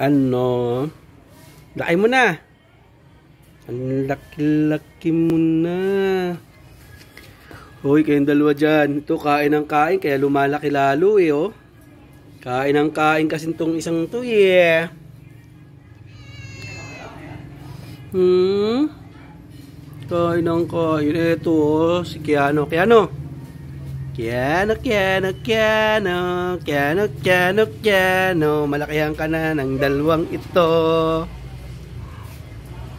Ano? Laki mo na. Ang laki-laki mo na. Hoy, kayong dalawa dyan. Ito, kain ng kain. Kaya lumalaki lalo eh, oh. Kain ng kain kasi itong isang to, yeah. Hmm? Kain ng kain. Ito, oh, si Kiano. Kiano? Kiano, kiano, kiano, kiano, kiano, kiano. Malakihan ka kana ng dalawang ito.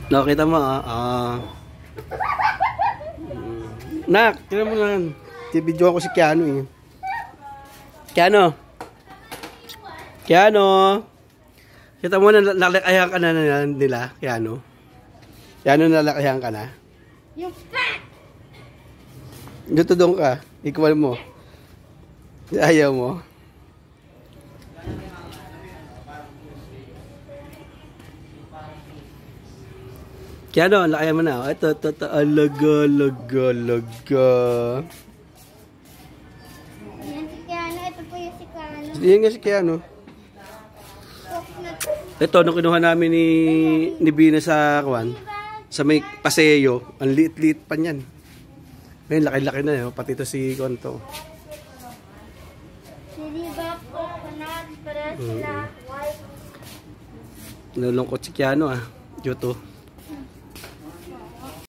Nakita mo, ah. ah. Nak, kira mo lang. Tibidyo ako si Kiano eh. Kiano? Kiano? Kita mo na nalakihan ka na nila, Kiano? Kiano, nalakihan ka na? You fat! Dito doon ka. Equal mo. Ayaw mo. Kaya doon, lakayan mo na. Ito, ito, ito. Alaga, alaga, alaga. Yan si Keanu. Ito po yung si Keanu. nga si Keanu. Ito, nung kinuha namin ni, ni Bina sa Kwan, sa may paseo, ang liit-liit pa niyan. Ayun, laki-laki na eh. Pati ito si Konto. Sinibak o kanan, para sila. Mm. Nalungkot si Kiano ah. Dito.